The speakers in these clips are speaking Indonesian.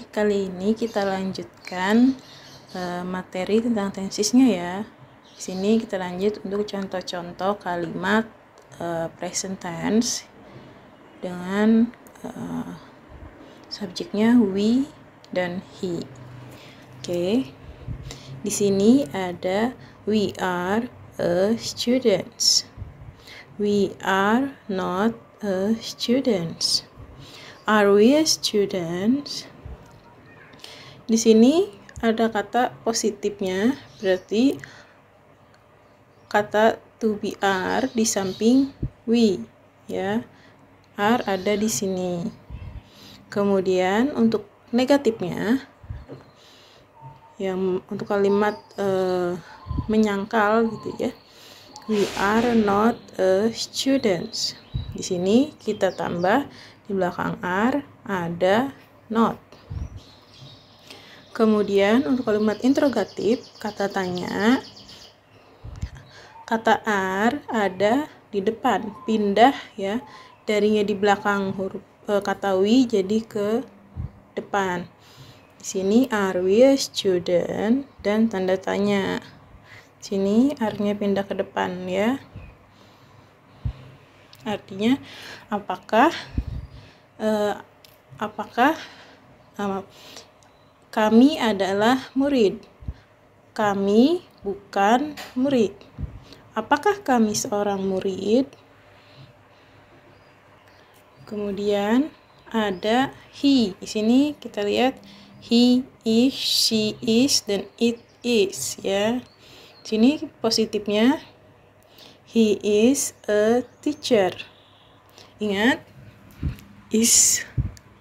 kali ini kita lanjutkan uh, materi tentang tensisnya ya. Di sini kita lanjut untuk contoh-contoh kalimat uh, eh, present tense dengan uh, subjeknya we dan he. Oke. Di sini ada we are a students. We are not a students. Are we a students? Di sini ada kata positifnya, berarti kata to be are di samping we ya. Are ada di sini. Kemudian untuk negatifnya yang untuk kalimat uh, menyangkal gitu ya. We are not a eh, students. Di sini kita tambah di belakang are ada not. Kemudian untuk kalimat interrogatif, kata tanya, kata r ada di depan, pindah ya darinya di belakang huruf e, kata w jadi ke depan. Di sini are we student dan tanda tanya. Di sini are-nya pindah ke depan ya. Artinya apakah e, apakah eh, kami adalah murid. Kami bukan murid. Apakah kami seorang murid? Kemudian ada he. Di sini kita lihat he is, she is, dan it is ya. Di sini positifnya he is a teacher. Ingat is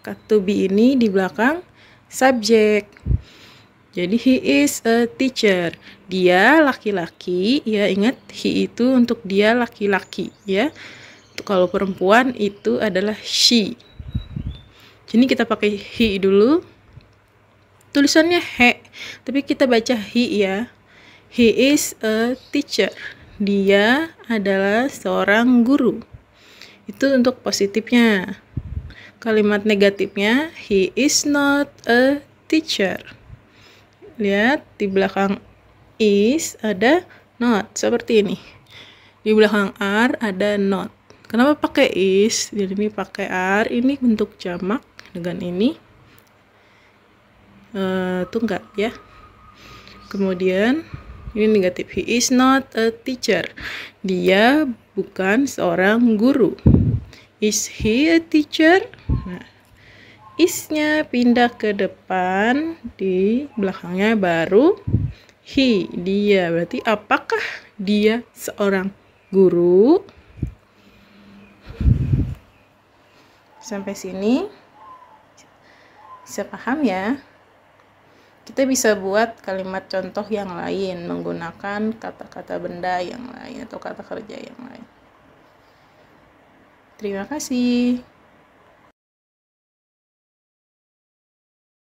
kata to be ini di belakang subjek. Jadi he is a teacher. Dia laki-laki, ya ingat he itu untuk dia laki-laki, ya. Kalau perempuan itu adalah she. Jadi kita pakai he dulu. Tulisannya he, tapi kita baca he ya. He is a teacher. Dia adalah seorang guru. Itu untuk positifnya. Kalimat negatifnya, he is not a teacher. Lihat, di belakang is ada not, seperti ini. Di belakang are ada not. Kenapa pakai is? Jadi ini pakai are, ini bentuk jamak dengan ini. Uh, eh, tunggak ya. Kemudian, ini negatif. He is not a teacher. Dia bukan seorang guru. Is he a teacher? Nah, isnya pindah ke depan, di belakangnya baru he, dia. Berarti apakah dia seorang guru? Sampai sini bisa paham ya? kita bisa buat kalimat contoh yang lain menggunakan kata-kata benda yang lain atau kata kerja yang lain. Terima kasih.